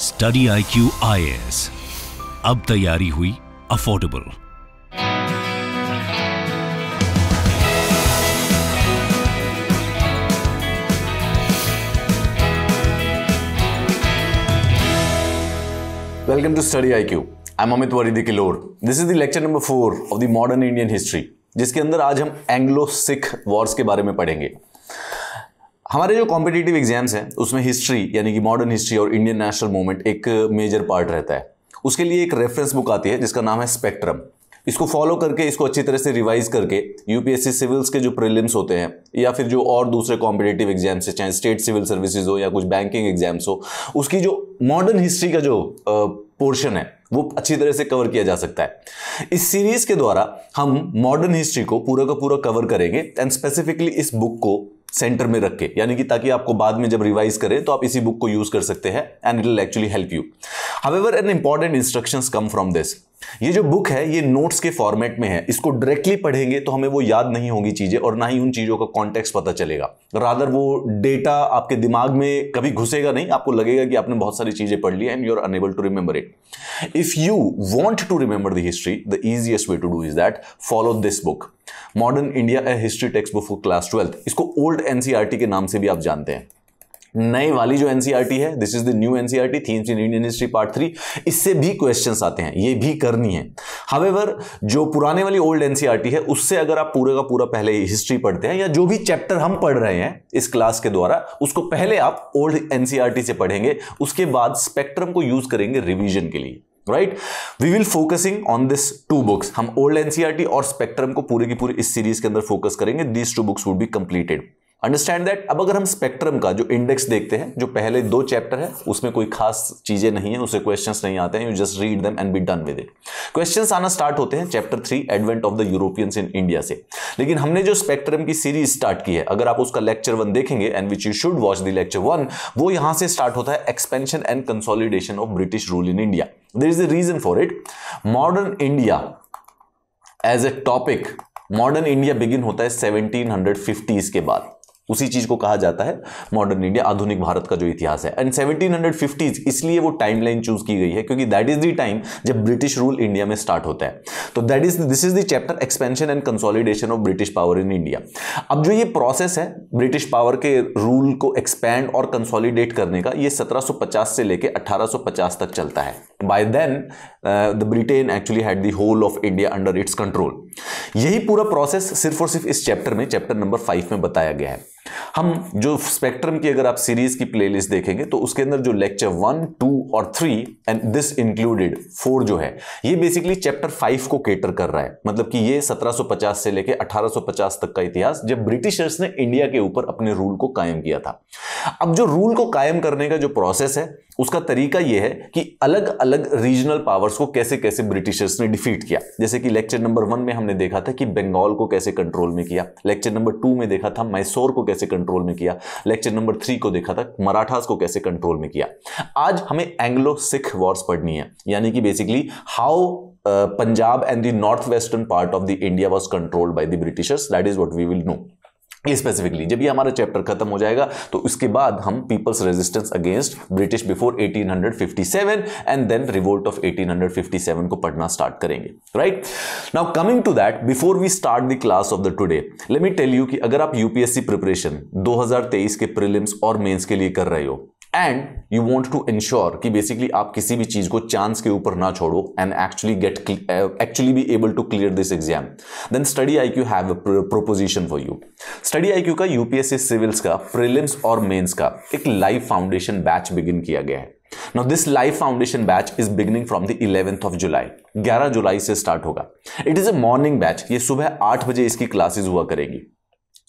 Study I Q I S अब तैयारी हुई affordable welcome to study I Q I'm Amit वरिदी किलोर this is the lecture number four of the modern Indian history जिसके अंदर आज हम एंग्लो सिख वॉर्स के बारे में पढ़ेंगे हमारे जो कॉम्पिटेटिव एग्जाम्स हैं उसमें हिस्ट्री यानी कि मॉडर्न हिस्ट्री और इंडियन नेशनल मूवमेंट एक मेजर पार्ट रहता है उसके लिए एक रेफरेंस बुक आती है जिसका नाम है स्पेक्ट्रम इसको फॉलो करके इसको अच्छी तरह से रिवाइज करके यूपीएससी सिविल्स के जो प्रीलिम्स होते हैं या फिर जो और दूसरे कॉम्पिटेटिव एग्जाम्स हैं चाहे स्टेट सिविल सर्विसेज हो या कुछ बैंकिंग एग्जाम्स हो उसकी जो मॉडर्न हिस्ट्री का जो पोर्शन है वो अच्छी तरह से कवर किया जा सकता है इस सीरीज के द्वारा हम मॉडर्न हिस्ट्री को पूरा का पूरा कवर करेंगे एंड स्पेसिफिकली इस बुक को सेंटर में रख के यानी कि ताकि आपको बाद में जब रिवाइज करें तो आप इसी बुक को यूज कर सकते हैं and it will actually help you however an important instruction come from this ये जो बुक है ये नोट्स के फॉर्मेट में है इसको डायरेक्टली पढ़ेंगे तो हमें वो याद नहीं होगी चीज़ें और ना ही उन चीज़ों का कॉन्टेक्स पता चलेगा रादर वो डेटा आपके दिमाग में कभी घुसेगा नहीं आपको लगेगा कि आपने बहुत सारी चीज़ें पढ़ ली and you are unable to remember it if you want to remember the history the easiest way to do is that follow this book modern India a history text book for class twelfth इसको old NCERT e के नाम से भी आप जानते हैं नई वाली जो एनसीईआरटी e है this is the new NCERT themes in Indian history part three इससे भी क्वेश्चंस आते हैं ये भी करनी है हावेवर जो पुराने वाली ओल्ड एनसीईआरटी e है उससे अगर आप पूरे का पूरा पहले हिस्ट्री पढ़ते हैं या जो भी चैप्टर हम पढ़ रहे हैं इस क्लास के द्वारा उसको पहले आप ओल्ड एनसीईआरटी से पढ़ेंगे उसके बाद स्पेक्ट्रम को यूज करेंगे रिविजन के लिए right we will focusing on this two books हम ओल्ड एनसीआरटी e और स्पेक्ट्रम को पूरे की पूरी इस सीरीज के अंदर फोकस करेंगे these two books would be completed understand that अब अगर हम स्पेक्ट्रम का जो इंडेक्स देखते हैं जो पहले दो चैप्टर है उसमें कोई खास चीजें नहीं है उसे क्वेश्चंस नहीं आते हैं you just read them and be done with it questions आना स्टार्ट होते हैं chapter three advent of the Europeans in India से लेकिन हमने जो स्पेक्ट्रम की सीरीज स्टार्ट की है अगर आप उसका लेक्चर वन देखेंगे and which you should watch the lecture one वो यहां से स्टार्ट होता है expansion and consolidation of British rule in India there is a reason for it modern india as a topic modern India begin होता है 1750s के बाद उसी चीज को कहा जाता है मॉडर्न इंडिया आधुनिक भारत का जो इतिहास है एंड 1750s इसलिए वो टाइमलाइन चूज की गई है क्योंकि दैट इज द टाइम जब ब्रिटिश रूल इंडिया में स्टार्ट होता है तो that is this is the chapter expansion and consolidation of British power in India अब जो ये प्रोसेस है ब्रिटिश पावर के रूल को एक्सपैंड और कंसोलिडेट करने का ये सत्रह से लेकर 1850 तक चलता है by then the Britain actually had the whole of India under its control यही पूरा प्रोसेस सिर्फ और सिर्फ इस चैप्टर में चैप्टर नंबर फाइव में बताया गया है हम जो स्पेक्ट्रम की अगर आप सीरीज की प्लेलिस्ट देखेंगे तो उसके अंदर जो लेक्चर वन टू और three and this included four जो है ये बेसिकली चैप्टर फाइव को केटर कर रहा है मतलब कि ये 1750 से लेके 1850 तक का इतिहास जब ब्रिटिशर्स ने इंडिया के ऊपर अपने रूल को कायम किया था अब जो रूल को कायम करने का जो प्रोसेस है उसका तरीका यह है कि अलग अलग रीजनल पावर्स को कैसे कैसे ब्रिटिशर्स ने डिफीट किया जैसे कि लेक्चर नंबर वन में हमने देखा था कि बंगाल को कैसे कंट्रोल में किया लेक्चर नंबर टू में देखा था मैसोर को कैसे कैसे कंट्रोल में किया लेक्चर नंबर थ्री को देखा था मराठास को कैसे कंट्रोल में किया आज हमें एंग्लो सिख वॉर्स पढ़नी है यानी कि basically how Punjab and the north western part of the India was controlled by the Britishers that is what we will know specifically जब ये हमारा चैप्टर खत्म हो जाएगा तो उसके बाद हम peoples resistance against British before 1857 and then revolt of 1857 को पढ़ना स्टार्ट करेंगे right now coming to that before we start the class of the today let me tell you कि अगर आप यूपीएससी प्रिपरेशन 2023 के प्रीलिम्स और मेंस के लिए कर रहे हो and you want to ensure कि बेसिकली आप किसी भी चीज को चांस के ऊपर ना छोड़ो and actually get actually be able to clear this exam then study I Q have proposition for you study I Q का यूपीएससी सिविल्स का प्रिलिम्स और मेन्स का एक लाइव फाउंडेशन बैच बिगिन किया गया है Now this live foundation batch is beginning from the 11th of July. 11 जुलाई से start होगा it is a morning batch ये सुबह आठ बजे इसकी क्लासेज हुआ करेगी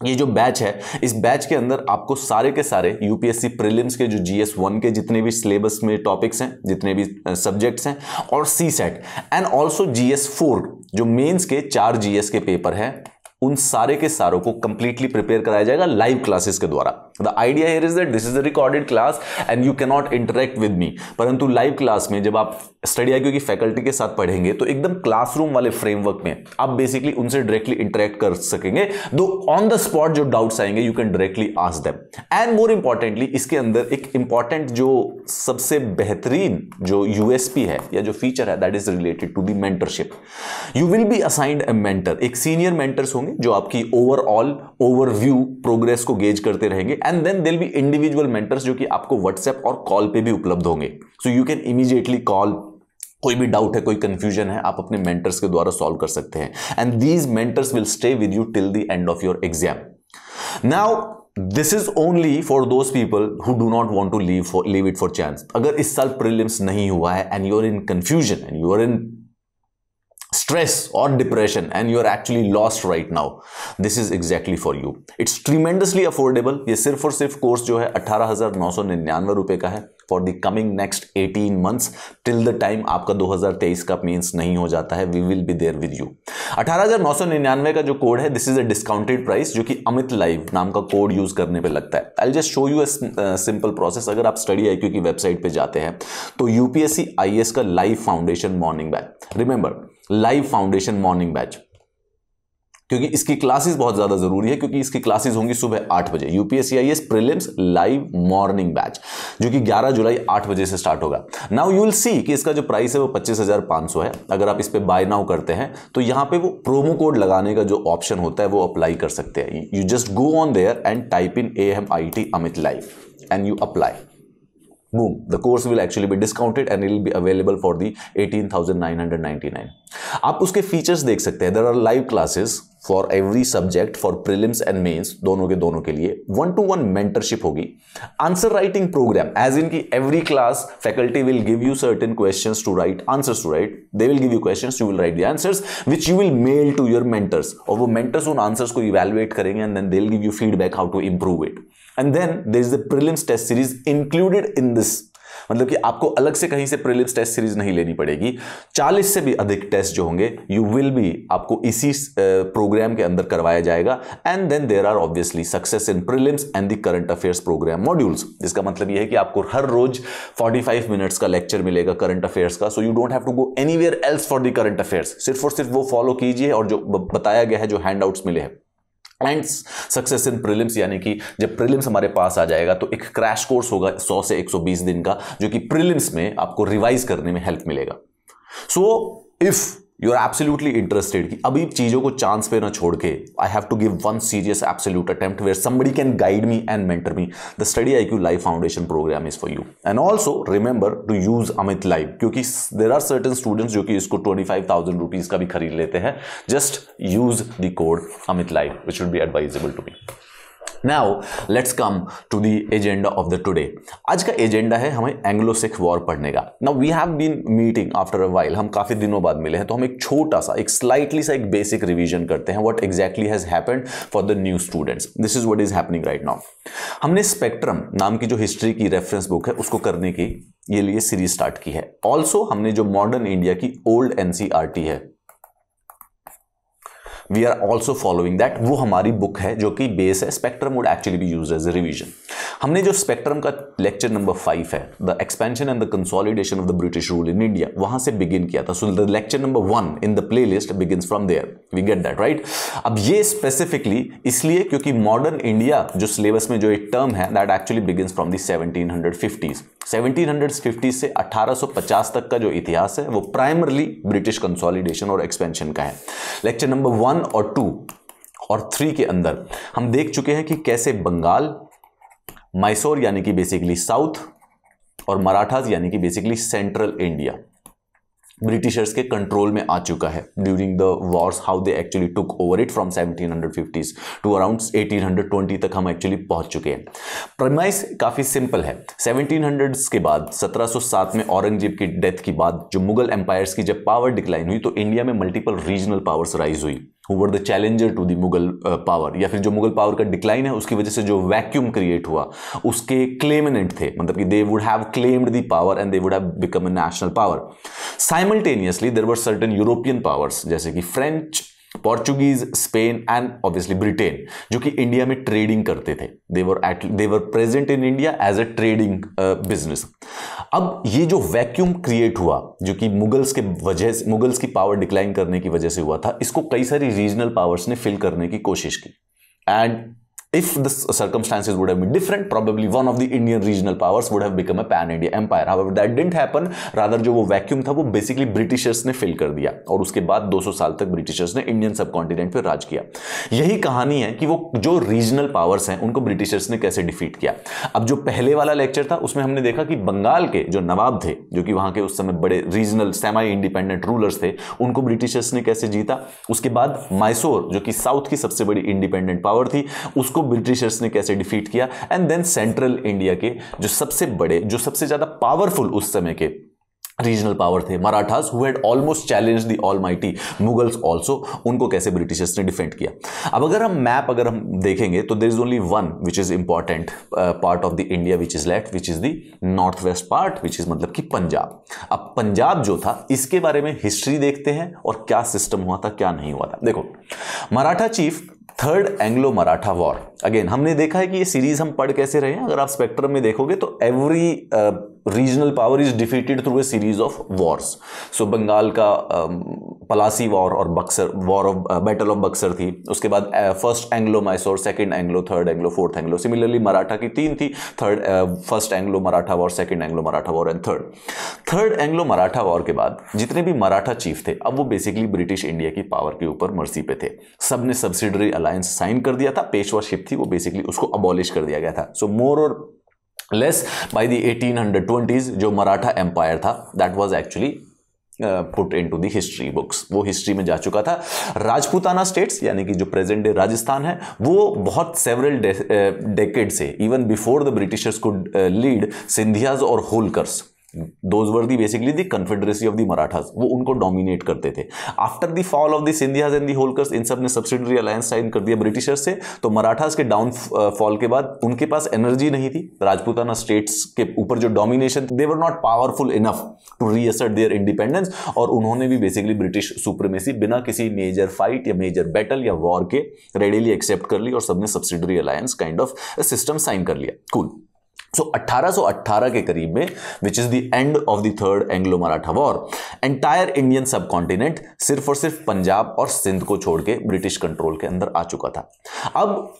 ये जो बैच है इस बैच के अंदर आपको सारे के सारे यूपीएससी प्रीलिम्स के जो जीएस वन के जितने भी सिलेबस में टॉपिक्स हैं जितने भी सब्जेक्ट्स हैं और C SAT and also GS four जो मेंस के चार जीएस के पेपर हैं उन सारे के सारों को कंप्लीटली प्रिपेयर कराया जाएगा लाइव क्लासेस के द्वारा the idea here is that this is a recorded class and you cannot interact with me परंतु लाइव क्लास में जब आप स्टडी आई क्योंकि फैकल्टी के साथ पढ़ेंगे तो एकदम क्लासरूम वाले फ्रेमवर्क में आप बेसिकली उनसे डायरेक्टली इंटरेक्ट कर सकेंगे दो ऑन द स्पॉट जो डाउट्स आएंगे you can directly ask them and more importantly इसके अंदर एक इंपॉर्टेंट जो सबसे बेहतरीन जो यूएसपी है या जो फीचर है that is related to the mentorship you will be assigned a mentor एक सीनियर मेंटर्स होंगे जो आपकी ओवरऑल ओवरव्यू प्रोग्रेस को गेज करते रहेंगे and then they'll be individual mentors जो कि आपको व्हाट्सएप और कॉल पे भी उपलब्ध होंगे so you can immediately call कोई भी डाउट है कोई कंफ्यूजन है आप अपने मेंटर्स के द्वारा सॉल्व कर सकते हैं and these mentors will stay with you till the end of your exam now this is only for those people who do not want to leave for leave it for chance अगर इस साल prelims नहीं हुआ है and you are in confusion and you are in stress और depression and you are actually lost right now this is exactly for you it's tremendously affordable ये सिर्फ और सिर्फ कोर्स जो है अठारह हजार नौ सौ निन्यानवे रुपए का है for the coming next eighteen months till the time आपका दो हजार तेईस का मेंस नहीं हो जाता है we will be there with you 18999 का जो कोड है this is a discounted price जो कि अमित लाइव नाम का कोड यूज करने पर लगता है I just show you a simple process अगर आप स्टडी आई की वेबसाइट पर जाते हैं तो यूपीएससी आई एस का live foundation morning back remember live foundation morning batch क्योंकि इसकी क्लासेस बहुत ज़्यादा ज़रूरी है क्योंकि इसकी क्लासेस होंगी सुबह आठ बजे UPSC I S prelims live morning batch जो कि 11 जुलाई आठ बजे से स्टार्ट होगा नाउ यू विल सी कि इसका जो प्राइस है वो 25,500 है अगर आप इस पर बाय नाउ करते हैं तो यहां पे वो प्रोमो कोड लगाने का जो ऑप्शन होता है वो अप्लाई कर सकते हैं you just go on there and type in A M I T Amit live and you apply boom the course will actually be discounted and it will be available for the 18999 आप उसके features देख सकते हैं there are live classes for every subject for prelims and mains दोनों के दोनों के लिए वन टू वन मेंटरशिप होगी answer writing program as in की every class faculty will give you certain questions to write answers to write they will give you questions you will write the answers which you will mail to your mentors और वो mentors उन answers को evaluate करेंगे and then they will give you feedback how to improve it and then there is the prelims test series included in this मतलब कि आपको अलग से कहीं से प्रिलिम्स टेस्ट सीरीज नहीं लेनी पड़ेगी 40 से भी अधिक टेस्ट जो होंगे यू विल बी आपको इसी प्रोग्राम के अंदर करवाया जाएगा and then there are obviously success in prelims and the current affairs program modules जिसका मतलब यह है कि आपको हर रोज 45 मिनट्स का लेक्चर मिलेगा करंट अफेयर्स का so you don't have to go anywhere else for the current affairs सिर्फ और सिर्फ वो फॉलो कीजिए और जो बताया गया है जो हैंड मिले हैं एंड सक्सेस इन प्रीलिम्स यानी कि जब प्रीलिम्स हमारे पास आ जाएगा तो एक क्रैश कोर्स होगा 100 से 120 दिन का जो कि प्रीलिम्स में आपको रिवाइज करने में हेल्प मिलेगा so if you are absolutely interested कि अभी चीज़ों को चांस पे ना छोड़ के I have to give one serious absolute attempt where somebody can guide me and mentor me the study I Q live foundation program is for you and also remember to use Amit live क्योंकि there are certain students जो कि इसको twenty five thousand rupees का भी खरीद लेते हैं just use the code Amit live which should be advisable to me now let's come to the agenda of the today आज का एजेंडा है हमें एंग्लो सिख वॉर पढ़ने का now we have been meeting after a while हम काफ़ी दिनों बाद मिले हैं तो हम एक छोटा सा एक स्लाइटली सा एक बेसिक रिवीजन करते हैं what exactly has happened for the new students this is what is happening right now हमने स्पेक्ट्रम नाम की जो हिस्ट्री की रेफरेंस बुक है उसको करने की ये लिए सीरीज स्टार्ट की है ऑल्सो हमने जो मॉडर्न इंडिया की ओल्ड एनसीआरटी e है we are also following that वो हमारी बुक है जो कि बेस है spectrum would actually be use as a revision हमने जो स्पेक्ट्रम का लेक्चर नंबर फाइव है the expansion and the consolidation of the British rule in India वहां से बिगिन किया था so the lecture number one in the playlist begin from there we get that right अब ये specifically इसलिए क्योंकि modern India जो syllabus में जो एक टर्म है that actually begin from the seventeen hundred fifties seventeen hundred fifties से अठारह सौ पचास तक का जो इतिहास है वो प्राइमरली ब्रिटिश कंसोलिडेशन और एक्सपेंशन का है लेक्चर नंबर वन वन और टू और थ्री के अंदर हम देख चुके हैं कि कैसे बंगाल मैसोर यानी कि बेसिकली साउथ और मराठाज यानी कि बेसिकली सेंट्रल इंडिया ब्रिटिशर्स के कंट्रोल में आ चुका है during the wars how they actually took over it from 1750s to around 1820 तक हम एक्चुअली पहुंच चुके हैं प्रमाइस काफ़ी सिंपल है 1700s के बाद 1707 में औरंगजेब की डेथ के बाद जो मुगल एम्पायर्स की जब पावर डिक्लाइन हुई तो इंडिया में मल्टीपल रीजनल पावर्स राइज हुई who were the challenger to the Mughal power या फिर जो मुगल पावर का डिक्लाइन है उसकी वजह से जो वैक्यूम क्रिएट हुआ उसके क्लेमिनेंट थे मतलब कि they would have claimed the power and they would have become a national power simultaneously there were certain European powers जैसे कि French Portuguese Spain and obviously Britain जो कि इंडिया में ट्रेडिंग करते थे they were at they were present in India as a trading business अब ये जो वैक्यूम क्रिएट हुआ जो कि मुगल्स के वजह से मुगल्स की पावर डिक्लाइन करने की वजह से हुआ था इसको कई सारी रीजनल पावर्स ने फिल करने की कोशिश की and If the circumstances would have been different, probably one of the Indian regional powers would have become a pan-India empire. However, that didn't happen. Rather, जो वो वैक्यूम था वो बेसिकली ब्रिटिशर्स ने फिल कर दिया और उसके बाद 200 साल तक ब्रिटिशर्स ने इंडियन सब कॉन्टिनेंट पर राज किया यही कहानी है कि वो जो रीजनल पावर्स हैं उनको ब्रिटिशर्स ने कैसे डिफीट किया अब जो पहले वाला लेक्चर था उसमें हमने देखा कि बंगाल के जो नवाब थे जो कि वहां के उस समय बड़े रीजनल सेमाई इंडिपेंडेंट रूलर्स थे उनको ब्रिटिशर्स ने कैसे जीता उसके बाद मैसूर जो कि साउथ की सबसे बड़ी इंडिपेंडेंट पावर थी उसको ब्रिटिशर्स ने कैसे डिफीट किया एंड देन सेंट्रल इंडिया के जो सबसे बड़े जो सबसे ज़्यादा पावरफुल उस समय के रीजनल पावर थे Marathas who had almost challenge the all mighty Mughals also उनको कैसे ब्रिटिशर्स ने डिफेंड किया अब अगर हम मैप अगर हम देखेंगे तो there is only one which is important part of the India which is left which is the north west part which is मतलब कि पंजाब अब पंजाब जो था इसके बारे में हिस्ट्री देखते हैं और क्या सिस्टम हुआ था क्या नहीं हुआ था देखो Maratha chief third Anglo Maratha war again हमने देखा है कि ये सीरीज हम पढ़ कैसे रहे हैं अगर आप स्पेक्ट्रम में देखोगे तो every regional power is defeated through a series of wars so Bengal का पलासी वॉर और Buxar war of battle of Buxar थी उसके बाद first Anglo Mysore second Anglo third Anglo fourth Anglo similarly Maratha की तीन थी third first Anglo Maratha war second Anglo Maratha war and third third Anglo Maratha war के बाद जितने भी मराठा चीफ थे अब वो बेसिकली ब्रिटिश इंडिया की पावर के ऊपर मर्सी पे थे सब ने सब्सिडरी अलायंस साइन कर दिया था पेशवा शिप थी वो बेसिकली उसको अबॉलिश कर दिया गया था सो मोर और less by the eighteen hundred twenties जो मराठा एम्पायर था that was actually put into दिस्ट्री हिस्ट्री बुक्स वो हिस्ट्री में जा चुका था राजपूताना स्टेट्स यानी कि जो प्रेजेंट डे राजस्थान है वो बहुत सेवरल डेकेड uh, से even before the Britishers could lead Scindias और Holkars those were the basically the confederacy of the Marathas वो उनको डोमिनेट करते थे after the fall of the Scindias and the Holkars इन सब ने सब्सिडरी अलायंस साइन कर दिया ब्रिटिशर्स से तो मराठाज के डाउन फॉल uh, के बाद उनके पास एनर्जी नहीं थी राजपूताना स्टेट्स के ऊपर जो domination they were not powerful enough to reassert their independence और उन्होंने भी बेसिकली ब्रिटिश सुप्रीमेसी बिना किसी मेजर फाइट या मेजर बैटल या वॉर के रेडीली एक्सेप्ट कर ली और सबने subsidiary alliance kind of system sign कर लिया कूल cool. सो so, 1818 के करीब में which is the end of the third Anglo Maratha war entire Indian subcontinent सिर्फ और सिर्फ पंजाब और सिंध को छोड़ के ब्रिटिश कंट्रोल के अंदर आ चुका था अब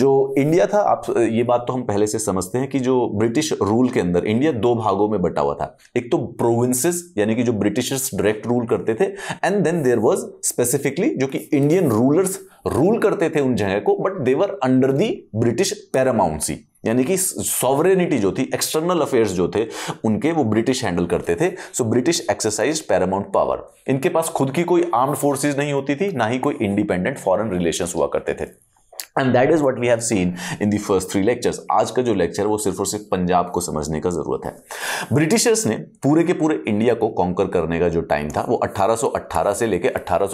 जो इंडिया था आप ये बात तो हम पहले से समझते हैं कि जो ब्रिटिश रूल के अंदर इंडिया दो भागों में बटा हुआ था एक तो प्रोविंसेस यानी कि जो ब्रिटिशर्स डायरेक्ट रूल करते थे and then there was specifically जो कि इंडियन रूलर्स रूल करते थे उन जगह को but they were under the British paramountcy यानी कि सॉवरेनिटी जो थी एक्सटर्नल अफेयर्स जो थे उनके वो ब्रिटिश हैंडल करते थे so British exercise paramount power इनके पास खुद की कोई आर्म्ड फोर्सेज नहीं होती थी ना ही कोई इंडिपेंडेंट फॉरेन रिलेशंस हुआ करते थे and that is what we have seen in the first three lectures आज का जो लेक्चर है वो सिर्फ और सिर्फ पंजाब को समझने का ज़रूरत है ब्रिटिशर्स ने पूरे के पूरे इंडिया को कॉन्कर करने का जो टाइम था वो 1818 से लेके अट्ठारह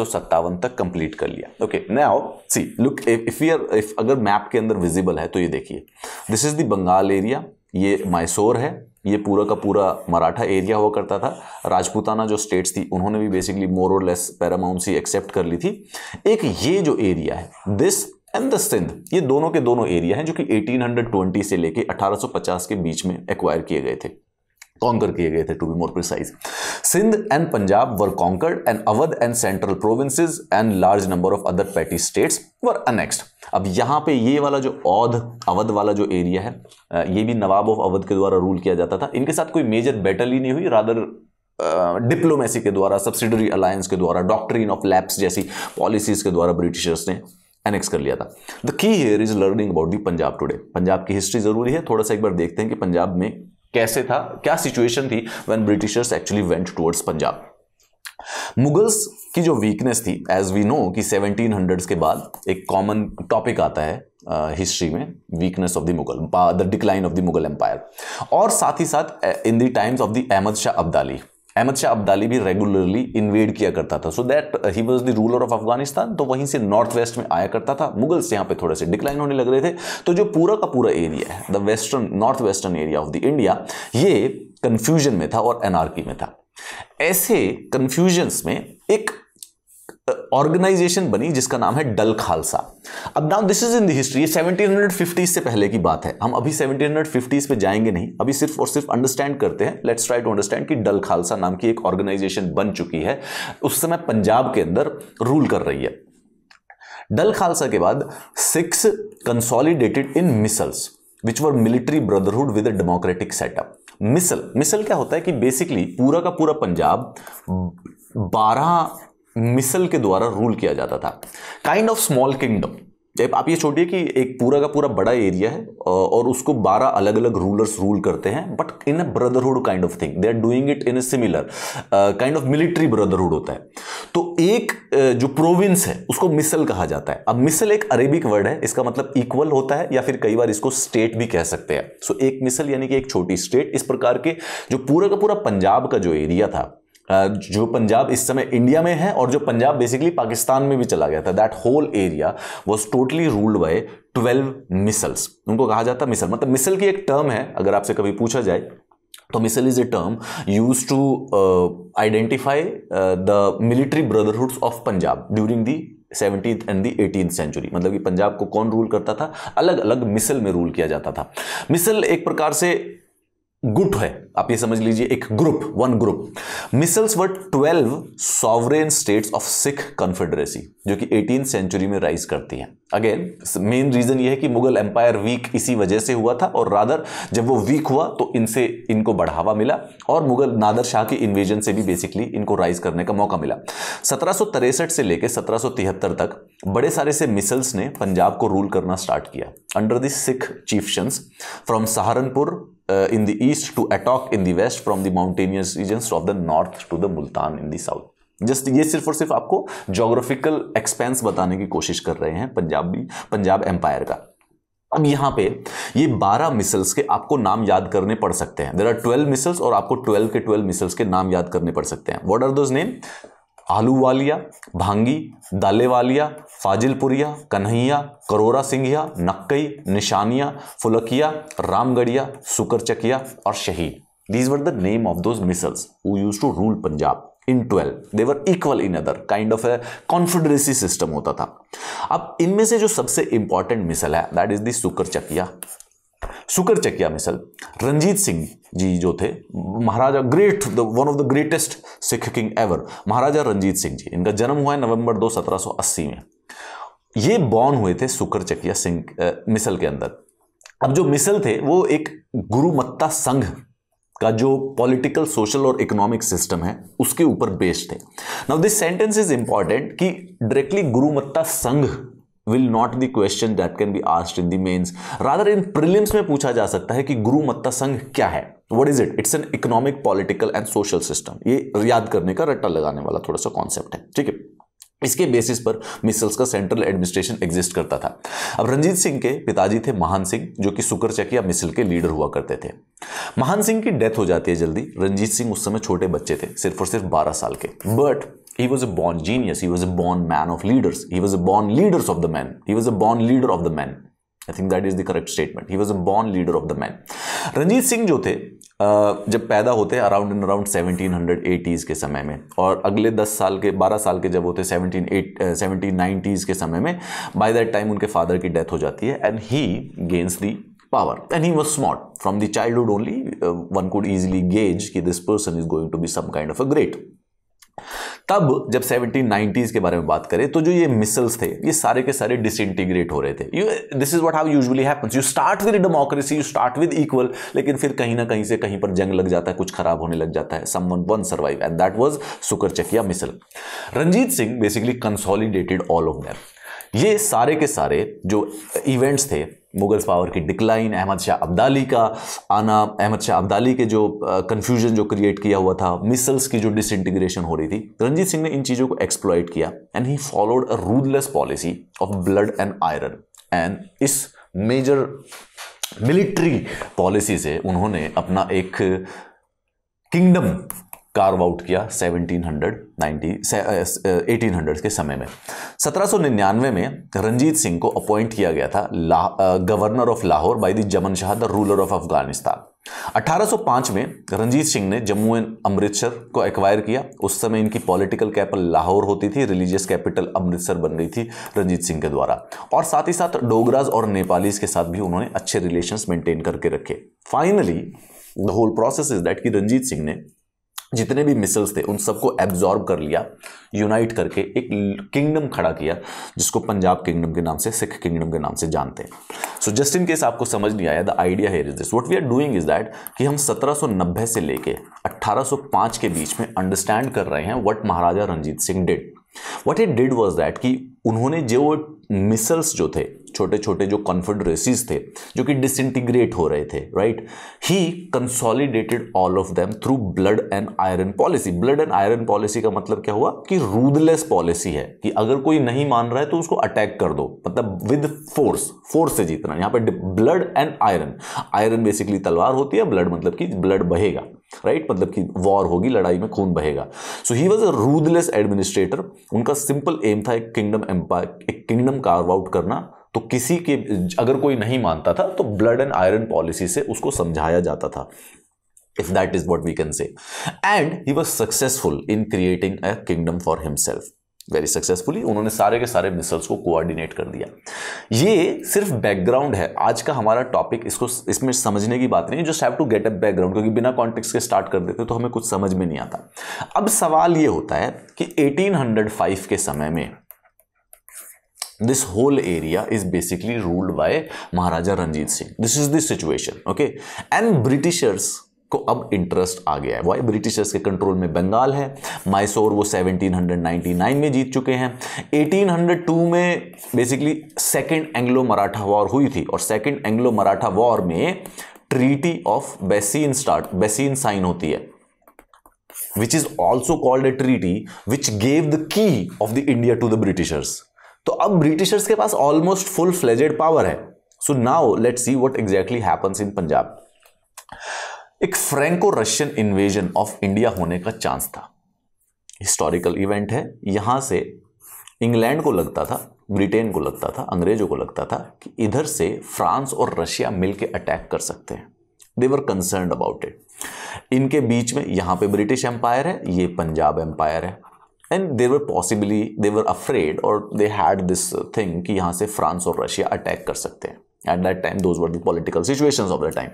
तक कंप्लीट कर लिया okay now see look if you're if अगर मैप के अंदर विजिबल है तो ये देखिए this is the Bengal area ये मैसोर है ये पूरा का पूरा मराठा एरिया हुआ करता था राजपूताना जो स्टेट्स थी उन्होंने भी बेसिकली मोर और लेस पैरामाउंसी एक्सेप्ट कर ली थी एक ये जो एरिया है दिस एंड द सिंध ये दोनों के दोनों एरिया हैं जो कि 1820 से लेके 1850 के बीच में एक्वायर किए गए थे कॉन्कर किए गए थे to be more precise Sindh and Punjab were conquered and Awadh and central provinces and large number of other petty states were annexed अब यहाँ पे ये वाला जो औध अवध वाला जो एरिया है ये भी नवाब ऑफ अवध के द्वारा रूल किया जाता था इनके साथ कोई मेजर बैटल ही नहीं हुई रादर डिप्लोमेसी के द्वारा सब्सिडरी अलायंस के द्वारा डॉक्ट्रीन ऑफ लैप्स जैसी पॉलिसीज के द्वारा ब्रिटिशर्स ने एनेक्स कर लिया था the key here is learning about the Punjab today Punjab की हिस्ट्री जरूरी है थोड़ा सा एक बार देखते हैं कि पंजाब में कैसे था क्या सिचुएशन थी when Britishers actually went towards Punjab Mughals की जो वीकनेस थी एज वी नो कि 1700s के बाद एक कॉमन टॉपिक आता है हिस्ट्री uh, में weakness of the Mughal the decline of the Mughal empire और साथ ही साथ in the times of the Ahmad Shah Abdali Ahmad Shah Abdali भी रेगुलरली इन्वेड किया करता था so that he was the ruler of Afghanistan तो वहीं से नॉर्थ वेस्ट में आया करता था मुगल्स यहाँ पे थोड़े से डिक्लाइन होने लग रहे थे तो जो पूरा का पूरा एरिया है the western north western area of the India ये कन्फ्यूजन में था और एनआरकी में था ऐसे कन्फ्यूजन्स में एक ऑर्गेनाइजेशन बनी जिसका नाम है डल खालसा अब now this is in the history ये 1750 से पहले की बात है हम अभी 1750 पे जाएंगे नहीं अभी सिर्फ और सिर्फ अंडरस्टैंड करते हैं लेट्स ट्राई टू अंडरस्टैंड कि डल खालसा नाम की एक ऑर्गेनाइजेशन बन चुकी है उस समय पंजाब के अंदर रूल कर रही है डल खालसा के बाद Sikhs consolidated in misls which were military brotherhood with democratic setup misl misl क्या होता है कि बेसिकली पूरा का पूरा पंजाब बारह मिसल के द्वारा रूल किया जाता था काइंड ऑफ स्मॉल किंगडम आप ये छोड़िए कि एक पूरा का पूरा बड़ा एरिया है और उसको 12 अलग अलग रूलर्स रूल करते हैं but in a brotherhood kind of thing they are doing it in a similar kind of military brotherhood होता है तो एक जो प्रोविंस है उसको मिसल कहा जाता है अब मिसल एक अरेबिक वर्ड है इसका मतलब इक्वल होता है या फिर कई बार इसको स्टेट भी कह सकते हैं सो so, एक मिसल यानी कि एक छोटी स्टेट इस प्रकार के जो पूरा का पूरा पंजाब का जो एरिया था जो पंजाब इस समय इंडिया में है और जो पंजाब बेसिकली पाकिस्तान में भी चला गया था that whole area was totally ruled by twelve misls उनको कहा जाता मिसल मतलब मिसल की एक टर्म है अगर आपसे कभी पूछा जाए तो misl is a term use to identify the military brotherhoods of Punjab during the seventeen and the eighteen century मतलब कि पंजाब को कौन रूल करता था अलग अलग मिसल में रूल किया जाता था मिसल एक प्रकार से गुट है आप ये समझ लीजिए एक group one group misls were twelve sovereign states of Sikh confederacy जो कि एटीन सेंचुरी में राइज करती है अगेन मेन रीजन ये है कि मुगल एम्पायर वीक इसी वजह से हुआ था और रादर जब वो वीक हुआ तो इनसे इनको बढ़ावा मिला और मुगल नादर शाह के इन्वेजन से भी बेसिकली इनको राइज करने का मौका मिला सत्रह से लेकर सत्रह तक बड़े सारे से मिसल्स ने पंजाब को रूल करना स्टार्ट किया under the Sikh chieftains from Saharanpur uh, in the east to Attock in the west from the mountainous regions of the north to the Multan in the south. Just ये सिर्फ और सिर्फ आपको जोग्राफिकल एक्सपेंस बताने की कोशिश कर रहे हैं पंजाबी पंजाब एम्पायर का अब यहाँ पे ये 12 मिसल्स के आपको नाम याद करने पड़ सकते हैं देर आर 12 मिसल्स और आपको 12 के 12 मिसल्स के नाम याद करने पड़ सकते हैं वॉट आर दोज नेम आलू वालिया भांगी दाले वालिया फाजिलपुरिया कन्हैया करोरा सिंघिया नक्कई निशानिया फुलकिया रामगढ़िया सुकरचकिया और Shaheed these were the name of those misls who use to rule Punjab in twelve they were equal in other kind of a confederacy system होता था अब इनमें से जो सबसे इंपॉर्टेंट मिसल है दैट इज दुकर चकिया सुकर चकिया मिसल रंजीत सिंह जी जो थे Maharaja great the one of the greatest Sikh king ever Maharaja Ranjit Singh ji इनका जन्म हुआ है नवंबर दो सत्रह में ये बॉर्न हुए थे सुकर चकिया सिंह मिसल के अंदर अब जो मिसल थे वो एक गुरुमत्ता संघ का जो पॉलिटिकल सोशल और इकोनॉमिक सिस्टम है उसके ऊपर बेस्ड थे now this sentence is important कि directly Gurmatta Sangh will not be question that can be asked in the mains rather in prelims में पूछा जा सकता है कि गुरु मत्ता संघ क्या है what is it it's an economic political and social system ये याद करने का रट्टा लगाने वाला थोड़ा सा कॉन्सेप्ट है ठीक है इसके बेसिस पर मिसल्स का सेंट्रल एडमिनिस्ट्रेशन एग्जिस्ट करता था अब रंजीत सिंह के पिताजी थे महान सिंह जो कि सुकर चकिया मिसल के लीडर हुआ करते थे महान सिंह की डेथ हो जाती है जल्दी रंजीत सिंह उस समय छोटे बच्चे थे सिर्फ और सिर्फ 12 साल के but He was a born genius. He was a born man of leaders. He was a born leaders of the men. He was a born leader of the men. I think that is the correct statement. He was a born leader of the men. Ranjit Singh जो थे जब पैदा होते around in around 1780s के समय में और अगले 10 साल के 12 साल के जब होते 17 1790s के समय that बाय दैट टाइम उनके फादर की डेथ हो जाती power and he was smart from the childhood only one could easily gauge that this person is going to be some kind of a great तब जब 1790s के बारे में बात करें तो जो ये मिसल्स थे ये सारे के सारे डिसइंटीग्रेट हो रहे थे you this is what how usually happens you start with democracy you start with equal लेकिन फिर कहीं ना कहीं से कहीं पर जंग लग जाता है कुछ खराब होने लग जाता है some one one survive and that was Sukerchakia misl Ranjit Singh basically consolidated all over ये सारे के सारे जो इवेंट्स थे मुगल्स पावर की डिक्लाइन अहमद शाह अब्दाली का आना अहमद शाह अब्दाली के जो कन्फ्यूजन जो क्रिएट किया हुआ था मिसल्स की जो डिसइंटीग्रेशन हो रही थी तो रंजीत सिंह ने इन चीज़ों को एक्सप्लॉयट किया and he followed a ruleless policy of blood and iron and इस मेजर मिलिट्री पॉलिसी से उन्होंने अपना एक किंगडम कार्व आउट किया 1790 1800 के समय में 1799 में रंजीत सिंह को अपॉइंट किया गया था governor of Lahore by the Zaman Shah the ruler of Afghanistan 1805 में रंजीत सिंह ने जम्मू एंड अमृतसर को एक्वायर किया उस समय इनकी पॉलिटिकल कैपिटल लाहौर होती थी रिलीजियस कैपिटल अमृतसर बन गई थी रंजीत सिंह के द्वारा और साथ ही साथ डोगराज और नेपालीज के साथ भी उन्होंने अच्छे रिलेशंस मेंटेन करके रखे finally the whole process is that कि रंजीत सिंह ने जितने भी मिसल्स थे उन सबको एब्जॉर्ब कर लिया यूनाइट करके एक किंगडम खड़ा किया जिसको पंजाब किंगडम के नाम से सिख किंगडम के नाम से जानते हैं सो जस्ट इन केस आपको समझ नहीं आया the idea here is this what we are doing is that कि हम 1790 से लेके 1805 के बीच में अंडरस्टैंड कर रहे हैं what Maharaja Ranjit Singh did what it did was that कि उन्होंने जो मिसल्स जो थे छोटे छोटे जो कॉन्फेडरेसीज थे जो कि डिसइंटीग्रेट हो रहे थे right he consolidated all of them through blood and iron policy blood and iron policy का मतलब क्या हुआ कि रूदलेस पॉलिसी है कि अगर कोई नहीं मान रहा है तो उसको अटैक कर दो मतलब विद फोर्स फोर्स से जीतना यहाँ पर blood and iron iron basically तलवार होती है ब्लड मतलब कि ब्लड बहेगा राइट right? मतलब कि वॉर होगी लड़ाई में खून बहेगा so he was a ruthless administrator उनका सिंपल एम था एक किंगडम एम्पायर एक किंगडम कार्व आउट करना तो किसी के अगर कोई नहीं मानता था तो ब्लड एंड आयरन पॉलिसी से उसको समझाया जाता था if that is what we can say and he was successful in creating a kingdom for himself very successfully उन्होंने सारे के सारे मिसल्स को कोऑर्डिनेट कर दिया ये सिर्फ बैकग्राउंड है आज का हमारा टॉपिक इसको इसमें समझने की बात नहीं है just have to get a background क्योंकि बिना कॉन्टेक्स के स्टार्ट कर देते तो हमें कुछ समझ में नहीं आता अब सवाल ये होता है कि 1805 के समय में this whole area is basically ruled by Maharaja Ranjit Singh this is this situation okay and Britishers को अब इंटरेस्ट आ गया है वाई ब्रिटिशर्स के कंट्रोल में बंगाल है माइसोर वो 1799 में जीत चुके हैं 1802 में basically second Anglo Maratha war हुई थी और सेकेंड एंग्लो मराठा वॉर में treaty of Bassein start Bassein sign होती है which is also called a treaty which gave the key of the India to the Britishers तो अब ब्रिटिशर्स के पास ऑलमोस्ट फुल फ्लेजेड पावर है so now let see what exactly happens in Punjab एक Franco Russian invasion of India होने का chance था historical event है यहां से इंग्लैंड को लगता था ब्रिटेन को लगता था अंग्रेजों को लगता था कि इधर से फ्रांस और रशिया मिलकर अटैक कर सकते हैं they were concern about it इनके बीच में यहां पे ब्रिटिश एम्पायर है ये पंजाब एम्पायर है and they were possibly they were afraid और दे हैड दिस थिंग कि यहाँ से फ्रांस और रशिया अटैक कर सकते हैं at that time those were the political situation of the time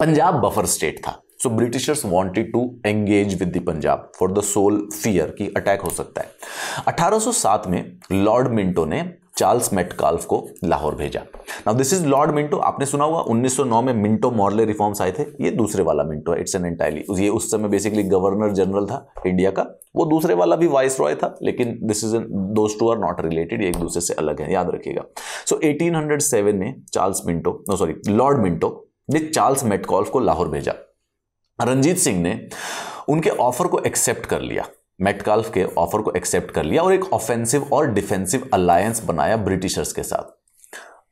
Punjab buffer state था so Britishers wanted to engage with the Punjab for the sole fear कि attack हो सकता है 1807 में लॉर्ड मिंटो ने चार्ल्स मेटकाल्फ को लाहौर भेजा now this is Lord Minto आपने सुना हुआ 1909 में मिंटो मॉर्ले रिफॉर्म्स आए थे ये दूसरे वाला मिंटो है इट्स एन एंटायरली ये उस समय बेसिकली गवर्नर जनरल था इंडिया का वो दूसरे वाला भी वाइस रॉय था लेकिन this is those two are not related एक दूसरे से अलग है याद रखिएगा सो so, 1807 में Charles Minto no sorry lord Minto ने चार्ल्स मेटकॉल्फ को लाहौर भेजा रंजीत सिंह ने उनके ऑफर को एक्सेप्ट कर लिया मेटकाल्फ के ऑफर को एक्सेप्ट कर लिया और एक ऑफेंसिव और डिफेंसिव अलायंस बनाया ब्रिटिशर्स के साथ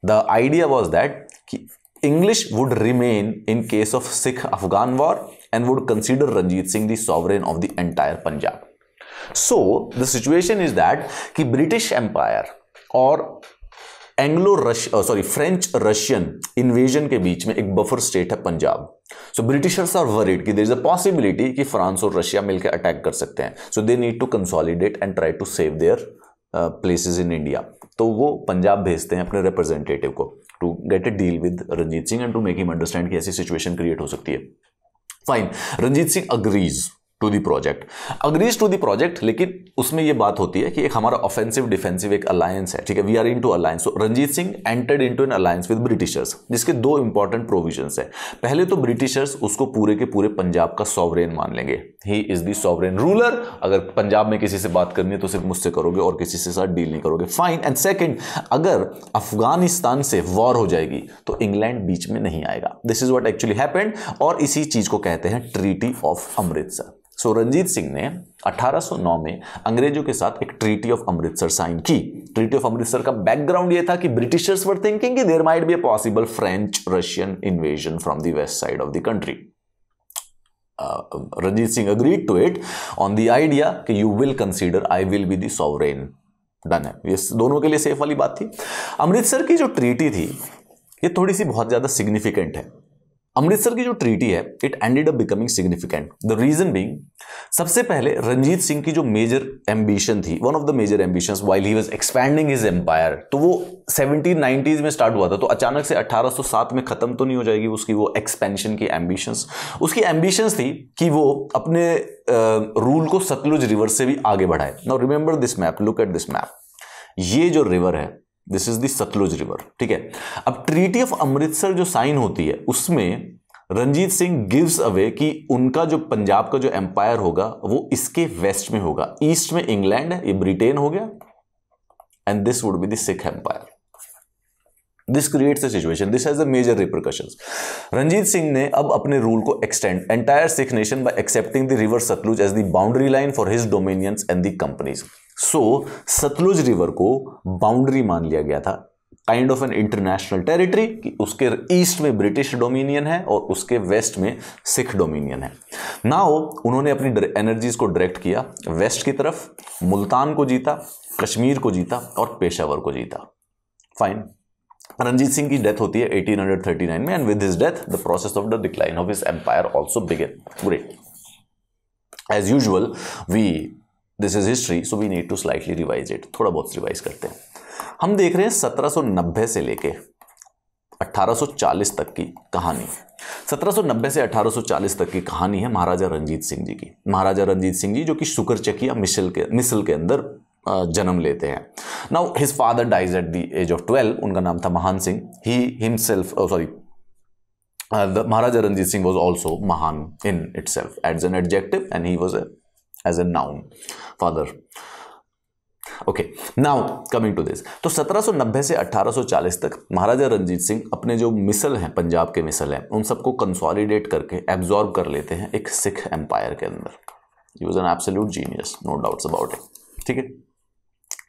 द आइडिया वॉज दैट कि English would remain in case of Sikh Afghan war and would consider Ranjit Singh the sovereign of the entire Punjab so the situation is that कि ब्रिटिश एम्पायर और Anglo rush sorry French Russian invasion के बीच में एक buffer state है Punjab so britishers are worried कि there is a possibility कि France और रशिया मिलकर अटैक कर सकते हैं सो they need to consolidate and try to save their places in India तो वो पंजाब भेजते हैं अपने रिप्रेजेंटेटिव को to get a deal with Ranjit Singh and to make him understand कि ऐसी सिचुएशन क्रिएट हो सकती है fine Ranjit Singh agrees to the project agrees to the project लेकिन उसमें यह बात होती है कि एक हमारा ऑफेंसिव डिफेंसिव एक अलायंस है ठीक है we are into alliance Ranjit Singh entered into an alliance with britishers जिसके दो इंपॉर्टेंट प्रोविजन है पहले तो ब्रिटिशर्स उसको पूरे के पूरे पंजाब का सॉवरेन मान लेंगे he is the sovereign ruler अगर पंजाब में किसी से बात करनी है तो सिर्फ मुझसे करोगे और किसी से साथ डील नहीं करोगे फाइन एंड सेकेंड अगर अफगानिस्तान से वॉर हो जाएगी तो इंग्लैंड बीच में नहीं आएगा this is what actually happened और इसी चीज को कहते हैं treaty of Amritsar so Ranjit Singh ने 1809 में अंग्रेजों के साथ एक ट्रीटी ऑफ अमृतसर साइन की ट्रीटी ऑफ अमृतसर का बैकग्राउंड ये था कि ब्रिटिशर्स वर थिंकिंग कि might be a possible French Russian invasion from the west side of the country Ranjit Singh agreed to it on the idea कि you will consider I will be sovereign done है ये दोनों के लिए safe वाली बात थी अमृतसर की जो ट्रीटी थी ये थोड़ी सी बहुत ज़्यादा सिग्निफिकेंट है अमृतसर की जो ट्रीटी है it ended up becoming significant the reason being सबसे पहले रंजीत सिंह की जो मेजर एम्बिशन थी one of the major ambition while he was expanding his empire तो वो सेवनटीन नाइनटीज में स्टार्ट हुआ था तो अचानक से 1807 में खत्म तो नहीं हो जाएगी उसकी वो एक्सपेंशन की एम्बिशंस उसकी एम्बिशंस थी कि वो अपने रूल uh, को सतलुज रिवर से भी आगे बढ़ाए now remember this map look at this map ये जो रिवर है दिस इज सतलुज रिवर ठीक है अब ट्रीटी ऑफ अमृतसर जो साइन होती है उसमें रंजीत सिंह गिव्स अवे कि उनका जो पंजाब का जो एम्पायर होगा वो इसके वेस्ट में होगा ईस्ट में इंग्लैंड ये ब्रिटेन हो गया एंड दिस वुड बी दिख Sikh empire this creates situation this has major repercussion Ranjit Singh ने अब अपने रूल को extend entire Sikh nation by accepting the river Sutlej as the boundary line for his dominions and the companies so Sutlej river को boundary मान लिया गया था kind of an international territory कि उसके ईस्ट में ब्रिटिश डोमिनियन है और उसके वेस्ट में सिख डोमिनियन है नाउ उन्होंने अपनी एनर्जीज को डायरेक्ट किया वेस्ट की तरफ मुल्तान को जीता कश्मीर को जीता और पेशावर को जीता फाइन रणजीत सिंह की डेथ होती है 1839 में and with his death the process of the decline of his empire also began great as usual we this is history so we need to slightly revise it थोड़ा बहुत रिवाइज करते हैं हम देख रहे हैं 1790 से लेके 1840 तक की कहानी 1790 से 1840 तक की कहानी है महाराजा रंजीत सिंह जी की महाराजा रंजीत सिंह जी जो कि चकिया मिसल के मिसल के अंदर जन्म लेते हैं now his father dies at the age of twelve उनका नाम था Mahan Singh he himself sorry Maharaja Ranjit Singh was also mahan in itself at an adjective and he was a as a noun father okay now coming to this तो 1790 से 1840 तक महाराजा रंजीत सिंह अपने जो मिसल हैं पंजाब के मिसल हैं उन सबको कंसोलिडेट करके एब्जॉर्ब कर लेते हैं एक सिख एम्पायर के अंदर use an absolute genius no doubts about it ठीक है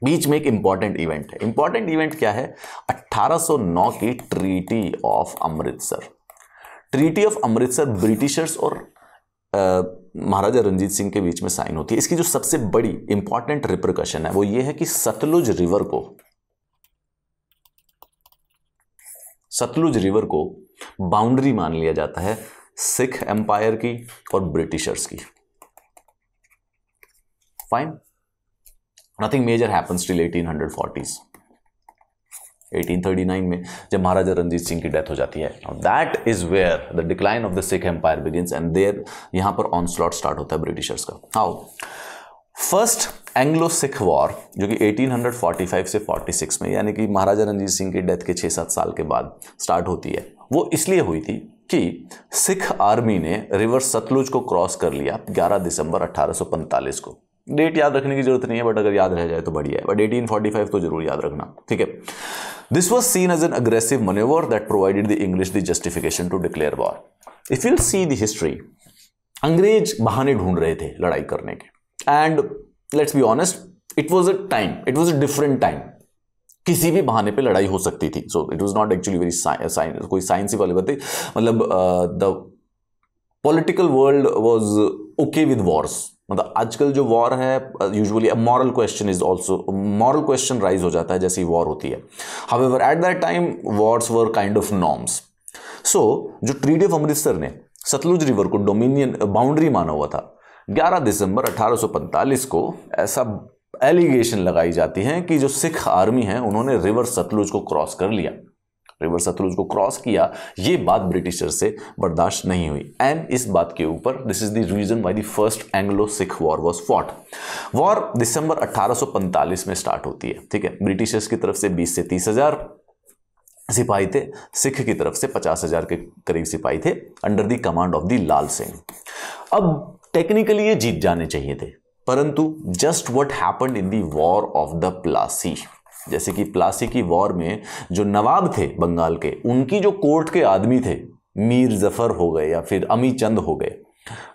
बीच में एक इंपॉर्टेंट इवेंट है इंपॉर्टेंट इवेंट क्या है 1809 की treaty of Amritsar treaty of Amritsar britishers और महाराजा रंजीत सिंह के बीच में साइन होती है इसकी जो सबसे बड़ी इंपॉर्टेंट रिप्रिकॉशन है वो ये है कि सतलुज रिवर को सतलुज रिवर को बाउंड्री मान लिया जाता है सिख एम्पायर की और ब्रिटिशर्स की fine nothing major happens till eighteen hundred forties 1839 में जब महाराजा रंजीत सिंह की डेथ हो जाती है that is where the decline of the Sikh empire begins and there यहां पर ऑन स्लॉट स्टार्ट होता है ब्रिटिशर्स का how first Anglo Sikh war जो कि 1845 से 46 में यानी कि महाराजा रंजीत सिंह की डेथ के छः सात साल के बाद स्टार्ट होती है वो इसलिए हुई थी कि सिख आर्मी ने रिवर सतलुज को क्रॉस कर लिया 11 दिसंबर 1845 को डेट याद रखने की जरूरत नहीं है बट अगर याद रह जाए तो बढ़िया है बट 1845 तो जरूर याद रखना ठीक है This was seen as an aggressive maneuver that provided the English the justification to declare war. If you'll see the history, अंग्रेज बहाने ढूंढ रहे थे लड़ाई करने के and let's be honest it was a time it was a different time किसी भी बहाने पे लड़ाई हो सकती थी so it was not actually very कोई साइंस वाली बात मतलब the political world was okay with wars मतलब आजकल जो वॉर है usually moral question is also moral question raise हो जाता है जैसी वॉर होती है however at that time wars were kind of norms so जो ट्रीडी ऑफ अमृतसर ने सतलुज रिवर को डोमिनियन बाउंड्री माना हुआ था 11 दिसंबर 1845 को ऐसा एलिगेशन लगाई जाती है कि जो सिख आर्मी है उन्होंने रिवर सतलुज को क्रॉस कर लिया रिवर सतलुज को क्रॉस किया ये बात ब्रिटिशर से बर्दाश्त नहीं हुई एंड इस बात के ऊपर this is the reason why the first Anglo Sikh war was fought war दिसंबर 1845 में स्टार्ट होती है ठीक है ब्रिटिशर्स की तरफ से 20 से तीस हजार सिपाही थे सिख की तरफ से पचास हजार के करीब सिपाही थे under the command of the Lal Singh अब टेक्निकली ये जीत जाने चाहिए थे परंतु जस्ट वट हैपन इन दॉर ऑफ द प्लासी जैसे कि प्लासी की वॉर में जो नवाब थे बंगाल के उनकी जो कोर्ट के आदमी थे मीर जफ़र हो गए या फिर अमी चंद हो गए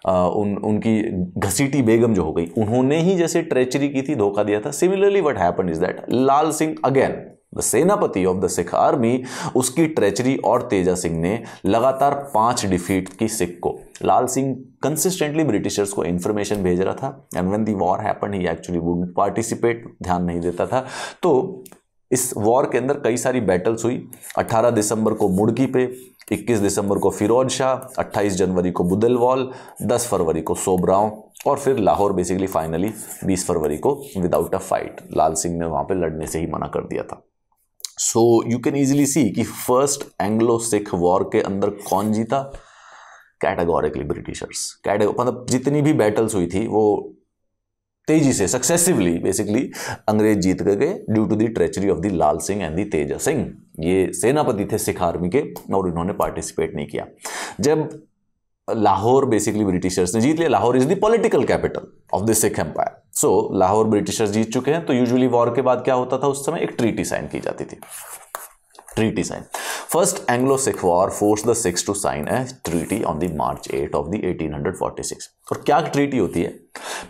आ, उन उनकी घसीटी बेगम जो हो गई उन्होंने ही जैसे ट्रेचरी की थी धोखा दिया था similarly what happen is that Lal Singh again the senapati of the Sikh army उसकी ट्रेचरी और तेजा सिंह ने लगातार पांच डिफीट की सिख को लाल सिंह कंसिस्टेंटली ब्रिटिशर्स को इन्फॉर्मेशन भेज रहा था and when the war happen he actually would participate ध्यान नहीं देता था तो इस वॉर के अंदर कई सारी बैटल्स हुई 18 दिसंबर को मुड़की पे 21 दिसंबर को फिरोज शाह 28 जनवरी को बुदलवाल 10 फरवरी को सोबराव और फिर लाहौर बेसिकली फाइनली 20 फरवरी को without a fight Lal Singh ने वहाँ पे लड़ने से ही मना कर दिया था so you can easily see कि फर्स्ट एंग्लो सिख वॉर के अंदर कौन जीता कैटेगोरिकली ब्रिटिशर्स कैटेगो मतलब जितनी भी बैटल्स हुई थी वो तेजी से सक्सेसिवली बेसिकली अंग्रेज जीत कर गए due to the treachery of the Lal Singh and the Teja Singh ये सेनापति थे सिख आर्मी के और इन्होंने पार्टिसिपेट नहीं किया जब लाहौर बेसिकली ब्रिटिशर्स ने जीत लिया Lahore is the political capital of the Sikh empire so Lahore britishers जीत चुके हैं तो यूजुअली वॉर के बाद क्या होता था उस समय एक ट्रीटी साइन की जाती थी treaty sign first Anglo sikh War forced the Sikhs to sign a treaty on the March 8 of the 1846. और क्या ट्रीटी होती है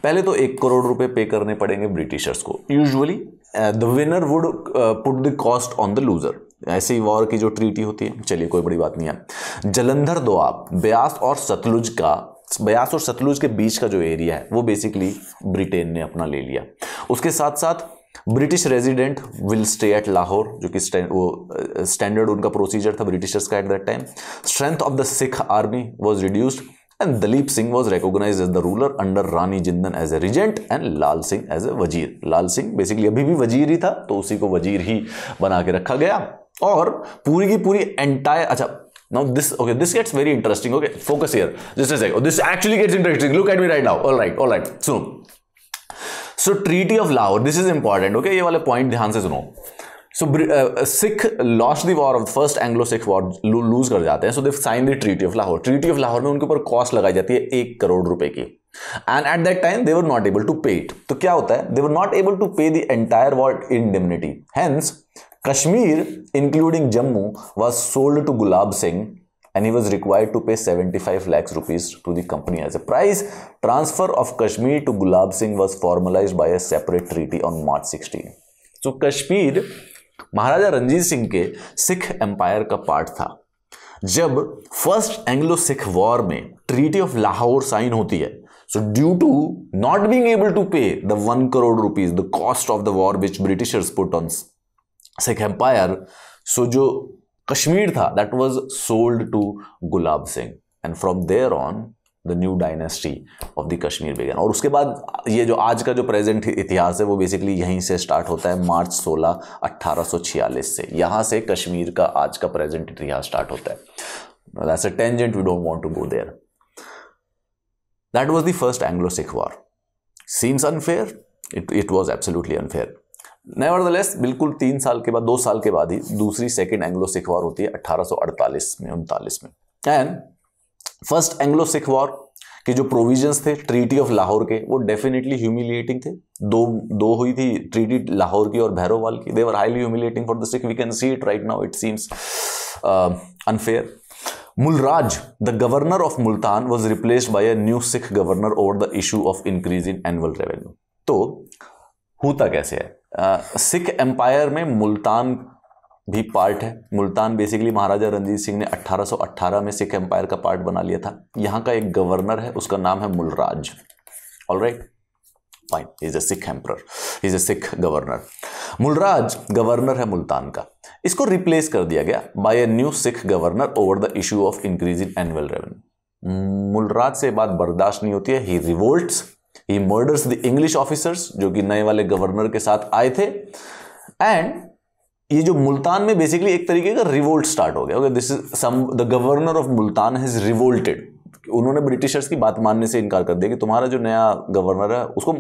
पहले तो एक करोड़ रुपए पे करने पड़ेंगे ब्रिटिशर्स को usually the winner would put the cost on the loser ऐसी वॉर की जो ट्रीटी होती है चलिए कोई बड़ी बात नहीं है जलंधर दोआब ब्यास और सतलुज का बयास और सतलुज के बीच का जो एरिया है वो बेसिकली ब्रिटेन ने अपना ले लिया उसके साथ साथ British resident will stay at Lahore जो कि वो स्टैंडर्ड उनका प्रोसीजर था ब्रिटिशर्स का at that time strength of the Sikh army was reduced and Duleep Singh was recognise as the ruler under Rani Jindan as a regent and Lal Singh as a wazir Lal Singh basically अभी भी वजीर ही था तो उसी को वजीर ही बना के रखा गया और पूरी की पूरी एंटायर अच्छा Now this, okay, this gets very interesting. Okay, focus here. Just a sec. This actually gets interesting. Look at me right now. All right, all right. So, so Treaty of Lahore, this is important. Okay, ye wale point dhyan se suno so uh, sikh lost the war of the first anglo sikh war lose kar jate hain so they signed the treaty of lahore treaty of lahore mein unke upar cost लगाई jati hai 1 crore रुपए ki and at that time they were not able to pay it तो क्या होता है they were not able to pay the world in hence Kashmir including Jammu was sold to Gulab Singh and he was required to pay seventy five lakhs to the company as a price transfer of Kashmir to Gulab Singh was formalise by a separate treaty on March sixteen so Kashmir Maharaja Ranjit Singh के Sikh empire का part था जब first Anglo Sikh war में treaty of Lahore sign होती है So due to not being able to pay the 1 crore rupees, the cost of the war which Britishers put on Sikh Empire, so जो कश्मीर था that was sold to Gulab Singh and from there on the new dynasty of the Kashmir began और उसके बाद ये जो आज का जो प्रेजेंट इतिहास है वो बेसिकली यहीं से स्टार्ट होता है मार्च 16 1846 से यहाँ से कश्मीर का आज का प्रेजेंट इतिहास स्टार्ट होता है that's a tangent we don't want to go there That was the first Anglo-Sikh war. Seems unfair. It, it was absolutely unfair. Nevertheless बिल्कुल तीन साल के बाद दो साल के बाद ही दूसरी सेकेंड एंग्लो सिख वॉर होती है 1848 में उनतालीस में and first Anglo Sikh war के जो प्रोविजंस थे ट्रीटी ऑफ लाहौर के वो डेफिनेटली ह्यूमिलिएटिंग थे दो दो हुई थी ट्रीटी लाहौर की और भैरोवाल की they were highly humiliating for the Sikh we can see it right now it seems unfair Mulraj the governor of Multan was replace by a new Sikh governor over the issue of increase in annual revenue तो होता कैसे है Sikh empire में मुल्तान भी part है Multan basically Maharaja Ranjit Singh ने 1818 में Sikh empire का पार्ट बना लिया था यहाँ का एक गवर्नर है उसका नाम है Mulraj all right fine is a Sikh empire is a Sikh governor Mulraj governor है मुल्तान का इसको रिप्लेस कर दिया गया by a new Sikh governor over the issue of increase in annual revenue Mulraj से बात बर्दाश्त नहीं होती है he revolt he murders the English officers जो कि नए वाले गवर्नर के साथ आए थे एंड ये जो मुल्तान में बेसिकली एक तरीके का रिवोल्ट स्टार्ट हो गया okay this is some the governor of Multan has revolted उन्होंने ब्रिटिशर्स की बात मानने से इनकार कर दिया कि तुम्हारा जो नया गवर्नर है उसको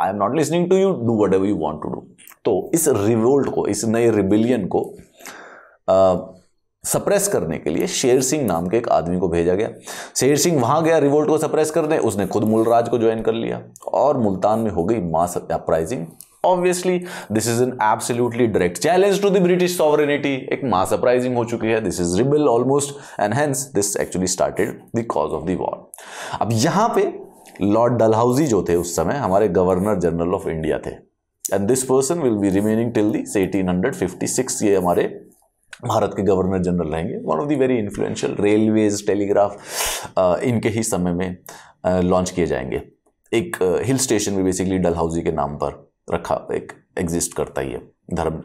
I am not listening to you do whatever you want to do तो इस रिवोल्ट को इस नए रिबिलियन को सप्रेस करने के लिए शेर सिंह नाम के एक आदमी को भेजा गया शेर सिंह वहां गया रिवोल्ट को सप्रेस करने उसने खुद मुलराज को ज्वाइन कर लिया और मुल्तान में हो गई mass uprising obviously this is an absolutely direct challenge to the British sovereignty एक मास अपराइजिंग हो चुकी है this is rebel almost and hence this actually started the cause of the war अब यहां पे लॉर्ड डलहाउजी जो थे उस समय हमारे गवर्नर जनरल ऑफ इंडिया थे and this person will be remaining till this eighteen hundred fifty six ये हमारे भारत के गवर्नर जनरल रहेंगे one of the very influential railways telegraph इनके ही समय में लॉन्च किए जाएंगे एक हिल स्टेशन भी बेसिकली डलहाउजी के नाम पर रखा एक एग्जिस्ट करता ही है धर्म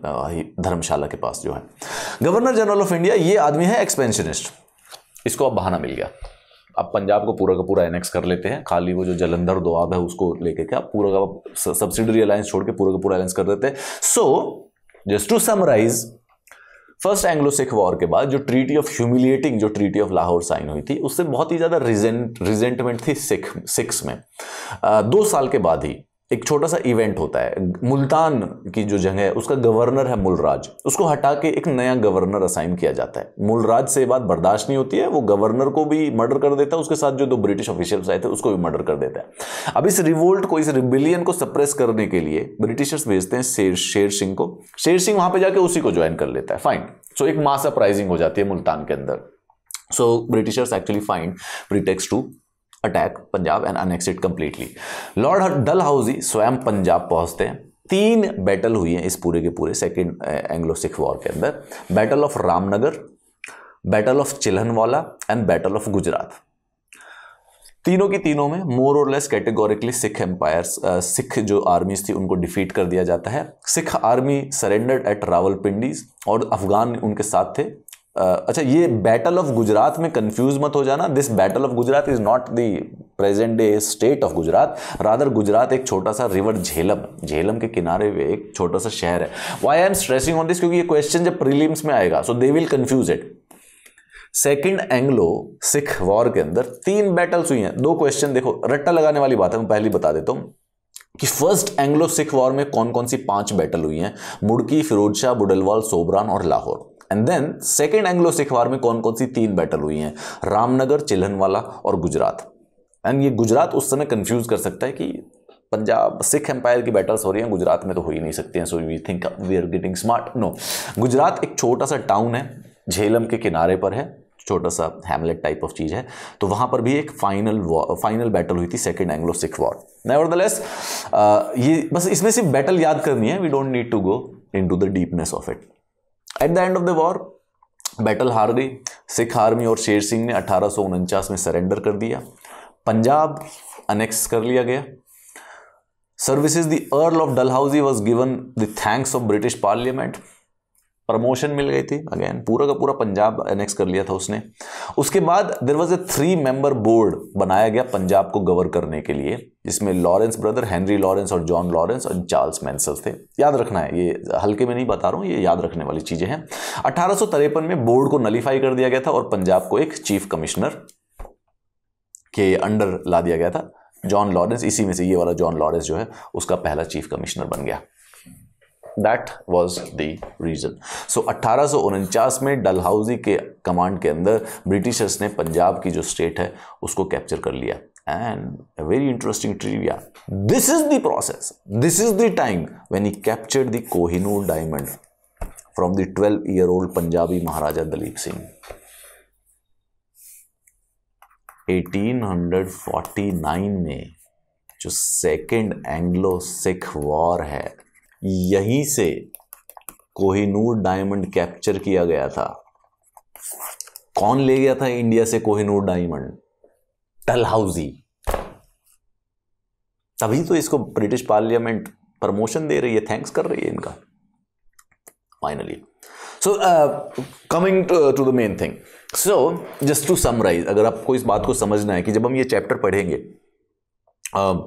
धर्मशाला के पास जो है गवर्नर जनरल ऑफ इंडिया ये आदमी है एक्सपेंशनिस्ट इसको अब बहाना मिल गया अब पंजाब को पूरा का पूरा एनेक्स कर लेते हैं खाली वो जो जलंधर दोआब है उसको लेके के आप पूरा का सब्सिडरी अलायंस छोड़ के पूरा का पूरा अलायंस कर देते हैं so just to summarize first Anglo Sikh war के बाद जो ट्रीटी ऑफ ह्यूमिलिएटिंग जो ट्रीटी ऑफ लाहौर साइन हुई थी उससे बहुत ही ज़्यादा रिजेंट रिजेंटमेंट थी सिख सिक्स में आ, दो साल के बाद ही एक छोटा सा इवेंट होता है मुल्तान की जो जगह है उसका गवर्नर है मुलराज उसको हटा के एक नया गवर्नर असाइन किया जाता है मुलराज से बात बर्दाश्त नहीं होती है वो गवर्नर को भी मर्डर कर देता है उसके साथ जो दो ब्रिटिश ऑफिशियल्स आए थे उसको भी मर्डर कर देता है अब इस रिवोल्ट को इस रिबिलियन को सप्रेस करने के लिए ब्रिटिशर्स भेजते हैं शेर शेर सिंह को शेर सिंह वहां पर जाकर उसी को ज्वाइन कर लेता है फाइन सो एक मास अपराइजिंग हो जाती है मुल्तान के अंदर so Britishers actually find pretext to attack Punjab and annex completely lord Dalhousie स्वयं पंजाब पहुंचते हैं तीन बैटल हुई हैं इस पूरे के पूरे सेकेंड एंग्लो सिख वॉर के अंदर battle of Ramnagar battle of Chillianwala and battle of Gujarat तीनों की तीनों में मोर और less categorically Sikh empires Sikh जो आर्मीज थी उनको डिफीट कर दिया जाता है Sikh army surrendered at Rawalpindis और अफगान उनके साथ थे अच्छा ये बैटल ऑफ गुजरात में कंफ्यूज मत हो जाना this battle of Gujarat is not the present day state of Gujarat rather Gujarat एक छोटा सा रिवर झेलम झेलम के किनारे पे एक छोटा सा शहर है why I am stressing on this क्योंकि ये क्वेश्चन जब प्रीलिम्स में आएगा so they will confuse it second Anglo Sikh war के अंदर तीन बैटल्स हुई हैं दो क्वेश्चन देखो रट्टा लगाने वाली बात है मैं पहली बता देता हूँ कि फर्स्ट एंग्लो सिख वॉर में कौन कौन सी पांच बैटल हुई हैं मुड़की फिरोजशाह बुडलवाल सोबरान और Lahore and then second Anglo Sikh war में कौन कौन सी तीन बैटल हुई हैं रामनगर चिल्हनवाला और गुजरात एंड ये गुजरात उस समय कंफ्यूज कर सकता है कि पंजाब सिख एम्पायर की बैटल्स हो रही हैं गुजरात में तो हो ही नहीं सकती हैं so we think we are getting smart no Gujarat एक छोटा सा टाउन है झेलम के किनारे पर है छोटा सा हैमलेट टाइप ऑफ चीज़ है तो वहाँ पर भी एक फाइनल फाइनल बैटल हुई थी second Anglo Sikh war never ये बस इसमें सिर्फ बैटल याद करनी है we don't need to go into the deepness of it at the end of the war battle हार गई सिख आर्मी और शेर सिंह ने अठारह में सरेंडर कर दिया पंजाब अनेक्स कर लिया गया services the earl of Dalhousie was given the thanks of British parliament promotion मिल गई थी अगेन पूरा का पूरा पंजाब एनेक्स कर लिया था उसने उसके बाद there was a three member board बनाया गया पंजाब को गवर करने के लिए जिसमें लॉरेंस ब्रदर हेनरी लॉरेंस और जॉन लॉरेंस और चार्ल्स मैंसल थे याद रखना है ये हल्के में नहीं बता रहा हूँ ये याद रखने वाली चीज़ें हैं अठारह में बोर्ड को नलीफाई कर दिया गया था और पंजाब को एक चीफ कमिश्नर के अंडर ला दिया गया था जॉन लॉरेंस इसी में से ये वाला जॉन लॉरेंस जो है उसका पहला चीफ कमिश्नर बन गया that was the reason so अट्ठारह में डलहाउजी के कमांड के अंदर ब्रिटिशर्स ने पंजाब की जो स्टेट है उसको कैप्चर कर लिया and a very interesting trivia this is the process this is the time when he captured the Kohinoor diamond from the twelve year old Punjabi Maharaja Duleep Singh 1849 में जो सेकेंड एंग्लो सिख वॉर है यहीं से कोहिनूर डायमंड कैप्चर किया गया था कौन ले गया था इंडिया से कोहिनूर डायमंड डलहाउजी तभी तो इसको ब्रिटिश पार्लियामेंट प्रमोशन दे रही है थैंक्स कर रही है इनका finally so coming to the main thing so just to summarize अगर आपको इस बात को समझना है कि जब हम ये चैप्टर पढ़ेंगे uh,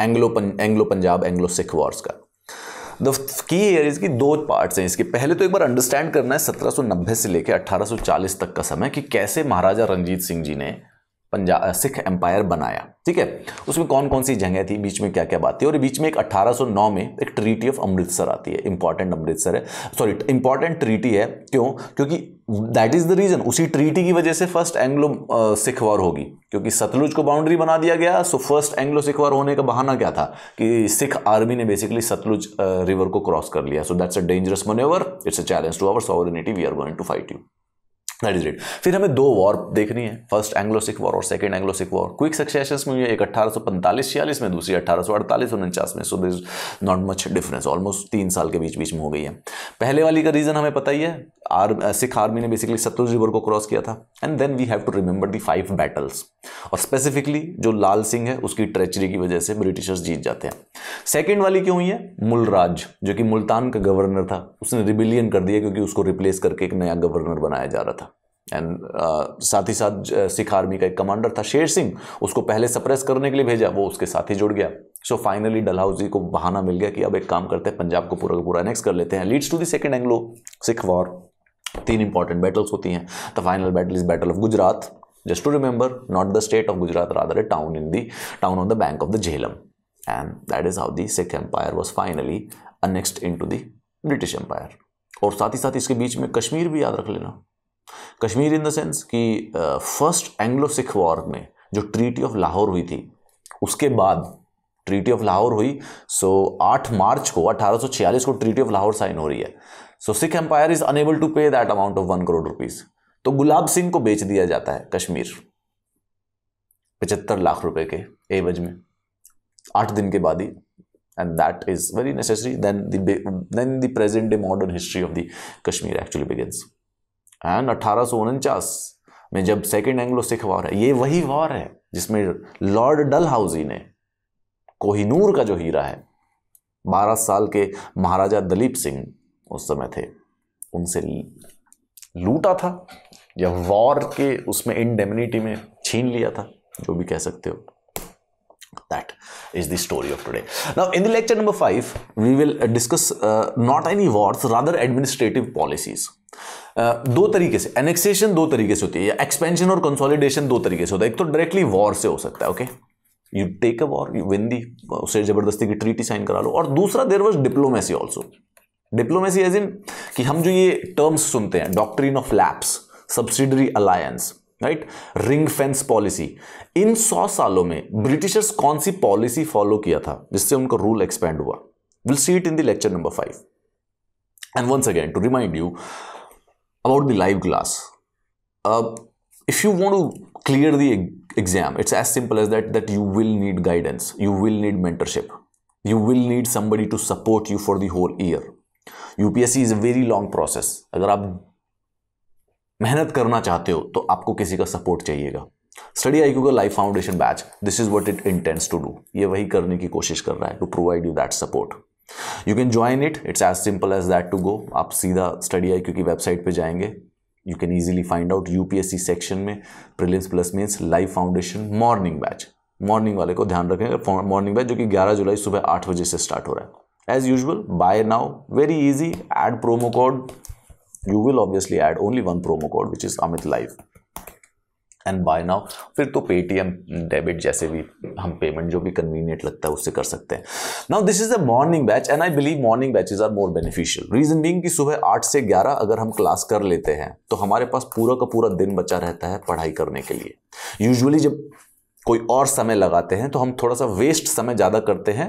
Anglo Anglo Punjab Anglo Sikh wars का द की ईयर इसकी दो पार्ट्स हैं इसके पहले तो एक बार अंडरस्टैंड करना है 1790 से लेकर 1840 तक का समय कि कैसे महाराजा रंजीत सिंह जी ने पंजाब सिख एम्पायर बनाया ठीक है उसमें कौन कौन सी जगह थी बीच में क्या क्या बात थी और बीच में एक 1809 में एक ट्रीटी ऑफ अमृतसर आती है इंपॉर्टेंट अमृतसर है सॉरी इंपॉर्टेंट ट्रीटी है क्यों क्योंकि दैट इज़ द रीज़न उसी ट्रीटी की वजह से फर्स्ट एंग्लो सिख वॉर होगी क्योंकि सतलुज को बाउंड्री बना दिया गया so first Anglo Sikh war होने का बहाना क्या था कि सिख आर्मी ने बेसिकली सतलुज रिवर को क्रॉस कर लिया so that's a dangerous manoeuvre it's a challenge to our sovereignty we are going to fight you that is it फिर हमें दो वॉर देखनी है फर्स्ट एंग्लो सिख वॉर और second Anglo Sikh war quick succession में हुई है एक अट्ठारह सौ पैंतालीस छियालीस में दूसरी अट्ठारह सौ अड़तालीस उनचास में so this not much difference almost तीन साल के बीच बीच में हो गई है पहले वाली का रीज़न हमें पता ही है सिख आर्मी ने बेसिकली सतलुज रिवर को क्रॉस किया था and then we have to remember the five battles और स्पेसिफिकली जो लाल सिंह है उसकी ट्रेचरी की वजह से ब्रिटिशर्स जीत जाते हैं सेकेंड वाली क्यों हुई है मुलराज जो कि मुल्तान का गवर्नर था उसने रिबिलियन कर दिया क्योंकि उसको रिप्लेस करके एक नया गवर्नर बनाया जा रहा था एंड uh, साथ ही साथ सिख आर्मी का एक कमांडर था शेर सिंह उसको पहले सप्रेस करने के लिए भेजा वो उसके साथ ही जुड़ गया सो फाइनली डलहाउजी को बहाना मिल गया कि अब एक काम करते हैं पंजाब को पूरा का पूरा नेक्स्ट कर लेते हैं leads to the second Anglo Sikh war तीन इंपॉर्टेंट बैटल्स होती हैं the final battle is battle of Gujarat just to remember not the state of Gujarat rather a town in the town on the bank of the Jhelum and that is how the Sikh empire was finally annexed into the British empire और साथ ही साथ इसके बीच में कश्मीर भी याद रख लेना कश्मीर इन द सेंस कि फर्स्ट एंग्लो सिख वॉर में जो ट्रीटी ऑफ लाहौर हुई थी उसके बाद ट्रीटी ऑफ लाहौर हुई सो so, 8 मार्च को 1846 को ट्रीटी ऑफ लाहौर साइन हो रही है so Sikh empire is unable to pay that amount of one crore rupees तो गुलाब सिंह को बेच दिया जाता है कश्मीर पचहत्तर लाख रुपए के एवज में आठ दिन के बाद ही and that is very necessary then the then the present day modern history of the kashmir actually begins में जब सेकेंड एंग्लो सिख वॉर है ये वही वॉर है जिसमें लॉर्ड डल हाउजी ने कोहिनूर का जो हीरा है 12 साल के महाराजा दलीप सिंह उस समय थे उनसे लूटा था या वॉर के उसमें इनडेमिनिटी में छीन लिया था जो भी कह सकते हो that is the story of today now in the lecture number five we will discuss not any wars rather administrative policies दो तरीके से एनेक्सेशन दो तरीके से होती है एक्सपेंशन और कंसोलिडेशन दो तरीके से होता है एक तो डायरेक्टली वॉर से हो सकता है okay you take a war you win the उसे जबरदस्ती की ट्रीटी साइन करा लो और दूसरा there was diplomacy also diplomacy as in कि हम जो ये टर्म्स सुनते हैं doctrine of lapse subsidiary alliance right ring fence policy इन सौ सालों में ब्रिटिशर्स कौन सी पॉलिसी फॉलो किया था जिससे उनका रूल एक्सपेंड हुआ will see it in the lecture number five and once again to remind you about the live class if you want to clear the exam it's as simple as that that you will need guidance you will need mentorship you will need somebody to support you for the whole year UPSC is a very long process अगर आप मेहनत करना चाहते हो तो आपको किसी का सपोर्ट चाहिएगा स्टडी आई क्यू का live foundation batch this is what it intends to do ये वही करने की कोशिश कर रहा है to provide you that support you can join it it's as simple as that to go आप सीधा स्टडी आई क्यू की वेबसाइट पर जाएंगे you can easily find out UPSC section में prelims plus mains live foundation morning batch morning वाले को ध्यान रखें मॉर्निंग बैच जो कि ग्यारह जुलाई सुबह आठ बजे से स्टार्ट हो रहा है as usual buy now very easy add promo code you will obviously add only one promo code which is amit live and by now फिर तो पेटीएम डेबिट जैसे भी हम पेमेंट जो भी कन्वीनियंट लगता है उससे कर सकते हैं now this is a morning batch and I believe morning batches are more beneficial reason being कि सुबह आठ से ग्यारह अगर हम क्लास कर लेते हैं तो हमारे पास पूरा का पूरा दिन बचा रहता है पढ़ाई करने के लिए यूजुअली जब कोई और समय लगाते हैं तो हम थोड़ा सा वेस्ट समय ज़्यादा करते हैं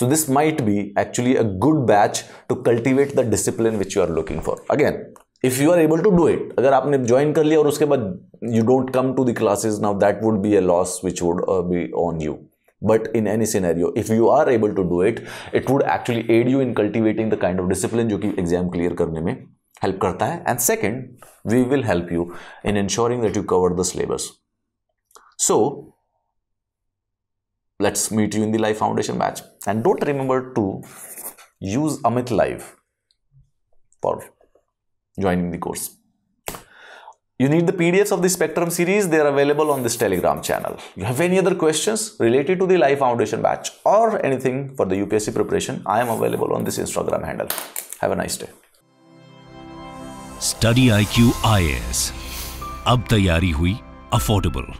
so this might be actually a good batch to cultivate the discipline which you are looking for again if you are able to do it अगर आपने ज्वाइन कर लिया और उसके बाद you don't come to the classes now that would be a loss which would be on you but in any scenario if you are able to do it it would actually aid you in cultivating the kind of discipline जो कि exam clear करने में help करता है and second we will help you in ensuring that you cover the syllabus so let's meet you in the live foundation batch and don't remember to use amit live for joining the course you need the pdfs of the spectrum series they are available on this telegram channel you have any other questions related to the live foundation batch or anything for the upsc preparation i am available on this instagram handle have a nice day study iq is Ab tayari hui affordable.